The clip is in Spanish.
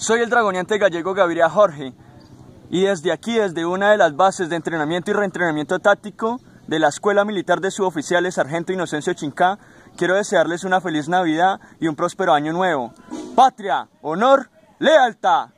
Soy el dragoniante gallego Gabriel Jorge y desde aquí, desde una de las bases de entrenamiento y reentrenamiento táctico de la Escuela Militar de Suboficiales Sargento Inocencio Chincá, quiero desearles una feliz Navidad y un próspero año nuevo. Patria, honor, lealtad.